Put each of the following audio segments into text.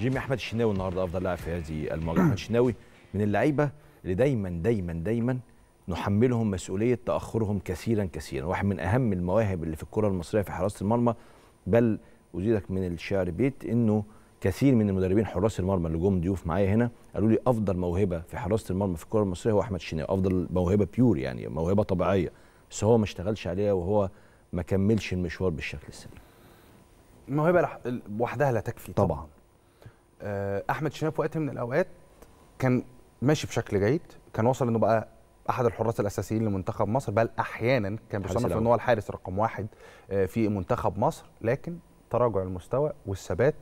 جيمي احمد الشناوي النهارده افضل لاعب في هذه المواجهه احمد الشناوي من اللعيبه اللي دايما دايما دايما نحملهم مسؤوليه تاخرهم كثيرا كثيرا واحد من اهم المواهب اللي في الكره المصريه في حراسه المرمى بل ازيدك من الشعر بيت انه كثير من المدربين حراس المرمى اللي جم ضيوف معايا هنا قالوا لي افضل موهبه في حراسه المرمى في الكره المصريه هو احمد الشناوي افضل موهبه بيور يعني موهبه طبيعيه بس هو ما اشتغلش عليها وهو ما كملش المشوار بالشكل السليم الموهبه وحدها لا تكفي طبعا آه، احمد شناوي في وقت من الاوقات كان ماشي بشكل جيد كان وصل انه بقى احد الحراس الاساسيين لمنتخب مصر بل احيانا كان بيصنف ان هو الحارس رقم واحد آه، في منتخب مصر لكن تراجع المستوى والثبات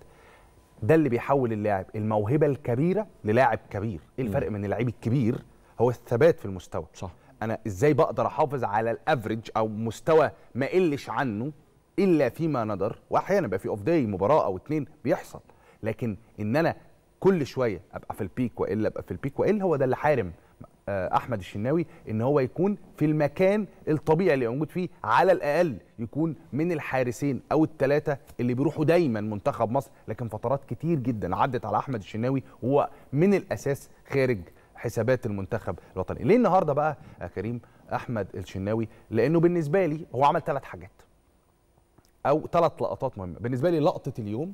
ده اللي بيحول اللاعب الموهبه الكبيره للاعب كبير ايه الفرق من اللعيب الكبير هو الثبات في المستوى صح انا ازاي بقدر احافظ على الافريج او مستوى ما قلش عنه الا فيما ندر واحيانا بقى في اوف داي مباراه او اتنين بيحصل لكن ان انا كل شويه ابقى في البيك والا ابقى في البيك والا هو ده اللي حارم آه، احمد الشناوي ان هو يكون في المكان الطبيعي اللي موجود فيه على الاقل يكون من الحارسين او الثلاثه اللي بيروحوا دايما منتخب مصر لكن فترات كتير جدا عدت على احمد الشناوي وهو من الاساس خارج حسابات المنتخب الوطني ليه النهارده بقى يا كريم احمد الشناوي لانه بالنسبه لي هو عمل ثلاث حاجات او ثلاث لقطات مهمه بالنسبه لي لقطه اليوم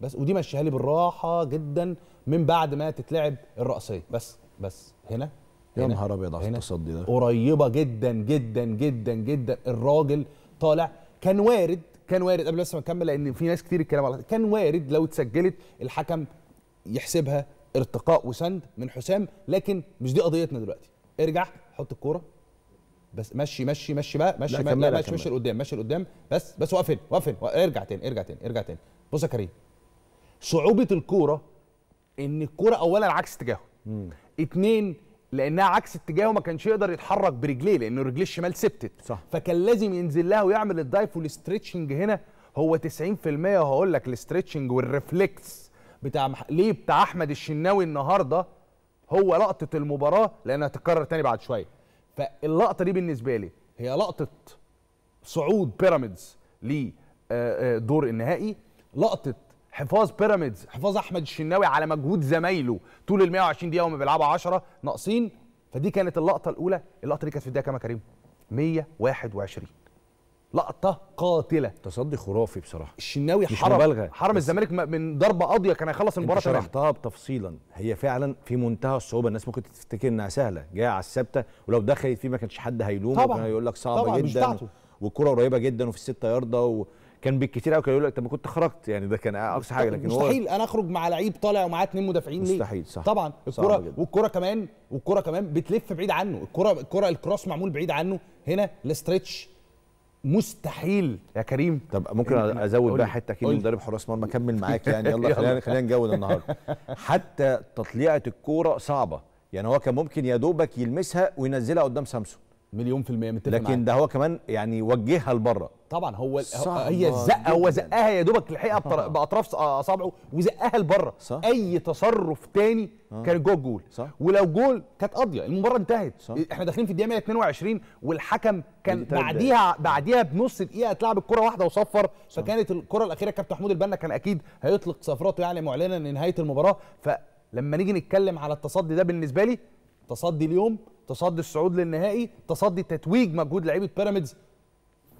بس ودي مشيها لي بالراحه جدا من بعد ما تتلعب الرأسيه بس بس هنا يا نهار ابيض على التصدي ده قريبه جدا جدا جدا جدا الراجل طالع كان وارد كان وارد قبل بس ما اكمل لان في ناس كتير الكلام على كان وارد لو اتسجلت الحكم يحسبها ارتقاء وسند من حسام لكن مش دي قضيتنا دلوقتي ارجع حط الكوره بس مشي مشي مشي بقى مشي لا, مشي مشي لقدام مشي لقدام بس بس وقف هنا ارجع تاني ارجع تاني ارجع تاني بص يا كريم صعوبه الكوره ان الكوره اولا عكس اتجاهه اتنين لانها عكس اتجاهه ما كانش يقدر يتحرك برجليه لان رجليه الشمال ثبتت فكان لازم ينزل لها ويعمل الدايف والاسترتشنج هنا هو 90% وهقول لك الاسترتشنج والريفلكس بتاع مح... ليه بتاع احمد الشناوي النهارده هو لقطه المباراه لانها هتتكرر تاني بعد شويه فاللقطه دي بالنسبه لي هي لقطه صعود بيراميدز لدور آه، آه، النهائي لقطه حفاظ بيراميدز حفاظ احمد الشناوي على مجهود زمايله طول ال 120 دقيقه وهم بيلعبوا 10 ناقصين فدي كانت اللقطه الاولى اللقطه دي كانت في الدقيقه كام يا كريم 121 لقطه قاتله تصدي خرافي بصراحه الشناوي حرم مبالغة. حرم الزمالك من ضربه قاضيه كان هيخلص المباراه تمام شرحتها بتفصيلا هي فعلا في منتهى الصعوبه الناس ممكن تفتكر انها سهله جايه على الثابته ولو دخلت فيه ما كانش حد هيلومه كان هيقول لك صعبه جدا طبعًا مش بتاعته والكره قريبه جدا وفي السته يارده و... كان بالكتير قوي كان يقول لك طب ما كنت خرجت يعني ده كان اقصى حاجه لكن مستحيل هو انا اخرج مع لعيب طالع ومعاه اثنين مدافعين ليه؟ مستحيل صح طبعا الكره والكره كمان والكره كمان بتلف بعيد عنه الكره الكره الكروس معمول بعيد عنه هنا الاسترتش مستحيل يا كريم طب ممكن ازود بقى حته كده مدرب حراس مرمى كمل معاك يعني يلا خلينا خلينا نجود النهارده حتى تطليعه الكوره صعبه يعني هو كان ممكن يا دوبك يلمسها وينزلها قدام سامسونج مليون في المية متفق لكن ده هو كمان يعني وجهها لبره طبعا هو هي الزقه هو زقها يا دوبك لحقها آه. باطراف اصابعه آه، وزقها لبره اي تصرف تاني آه. كان جوه الجول صح. ولو جول كانت قاضيه المباراه انتهت صح. احنا داخلين في الدقيقه 122 والحكم كان بعديها بعديها بنص دقيقه اتلعب الكره واحده وصفر صح. فكانت الكره الاخيره كابتن محمود البنا كان اكيد هيطلق صفراته يعني معلنا لنهايه المباراه فلما نيجي نتكلم على التصدي ده بالنسبه لي تصدي اليوم تصدي الصعود للنهائي تصدي تتويج مجهود لعيبه بيراميدز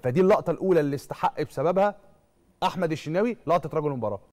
فدي اللقطه الاولى اللي استحق بسببها احمد الشناوي لقطه رجل المباراه